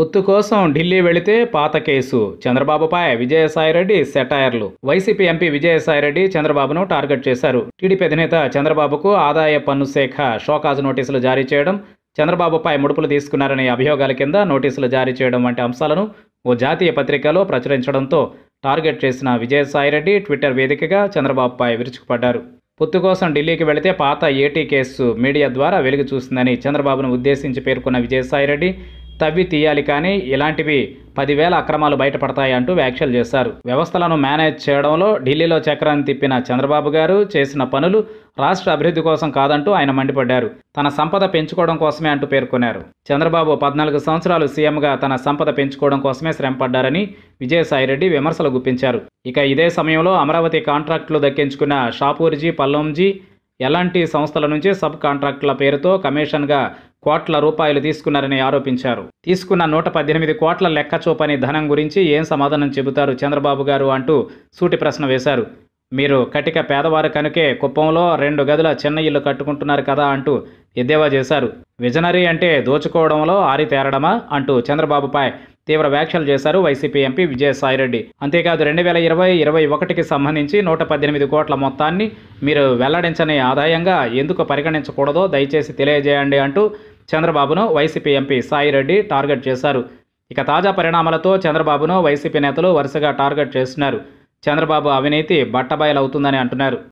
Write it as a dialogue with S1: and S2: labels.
S1: పొత్తు కోసం ఢిల్లీ వెళితే పాత కేసు చంద్రబాబుపై విజయసాయిరెడ్డి సెటైర్లు వైసీపీ ఎంపీ విజయసాయిరెడ్డి చంద్రబాబును టార్గెట్ చేశారు టీడీపీ అధినేత చంద్రబాబుకు ఆదాయ పన్ను శాఖ షోకాజ్ నోటీసులు జారీ చేయడం చంద్రబాబుపై ముడుపులు తీసుకున్నారనే అభియోగాల కింద నోటీసులు జారీ చేయడం వంటి అంశాలను ఓ జాతీయ పత్రికలో ప్రచురించడంతో టార్గెట్ చేసిన విజయసాయిరెడ్డి ట్విట్టర్ వేదికగా చంద్రబాబుపై విరుచుకుపడ్డారు పొత్తు కోసం ఢిల్లీకి వెళితే పాత ఏటీ కేసు మీడియా ద్వారా వెలుగు చూసిందని చంద్రబాబును ఉద్దేశించి పేర్కొన్న విజయసాయిరెడ్డి తవ్వి తీయాలి కానీ ఇలాంటివి పదివేల అక్రమాలు బయటపడతాయి అంటూ వ్యాఖ్యలు చేశారు వ్యవస్థలను మేనేజ్ చేయడంలో ఢిల్లీలో చక్రాన్ని తిప్పిన చంద్రబాబు గారు చేసిన పనులు రాష్ట్ర అభివృద్ధి కోసం కాదంటూ ఆయన మండిపడ్డారు తన సంపద పెంచుకోవడం కోసమే అంటూ పేర్కొన్నారు చంద్రబాబు పద్నాలుగు సంవత్సరాలు సీఎంగా తన సంపద పెంచుకోవడం కోసమే శ్రమపడ్డారని విజయసాయిరెడ్డి విమర్శలు గుప్పించారు ఇక ఇదే సమయంలో అమరావతి కాంట్రాక్టులు దక్కించుకున్న షాపూర్జీ పల్లంజీ ఎలాంటి సంస్థల నుంచి సబ్ కాంట్రాక్టుల పేరుతో కమిషన్గా కోట్ల రూపాయలు తీసుకున్నారని ఆరోపించారు తీసుకున్న నూట పద్దెనిమిది కోట్ల లెక్కచూపని ధనం గురించి ఏం సమాధానం చెబుతారు చంద్రబాబు గారు అంటూ సూటి ప్రశ్న వేశారు మీరు కటిక పేదవారు కనుకే కుప్పంలో రెండు గదుల చిన్న ఇల్లు కట్టుకుంటున్నారు కదా అంటూ ఎద్దేవా చేశారు విజనరీ అంటే దోచుకోవడంలో ఆరితేరడమా అంటూ చంద్రబాబుపై తీవ్ర వ్యాఖ్యలు చేశారు వైసీపీ ఎంపీ విజయసాయిరెడ్డి అంతేకాదు రెండు వేల ఇరవై ఇరవై ఒకటికి సంబంధించి నూట పద్దెనిమిది కోట్ల మొత్తాన్ని మీరు వెల్లడించని ఆదాయంగా ఎందుకు పరిగణించకూడదో దయచేసి తెలియజేయండి అంటూ చంద్రబాబును వైసీపీ ఎంపీ సాయిరెడ్డి టార్గెట్ చేశారు ఇక తాజా పరిణామాలతో చంద్రబాబును వైసీపీ నేతలు వరుసగా టార్గెట్ చేస్తున్నారు చంద్రబాబు అవినీతి బట్టబయలవుతుందని అంటున్నారు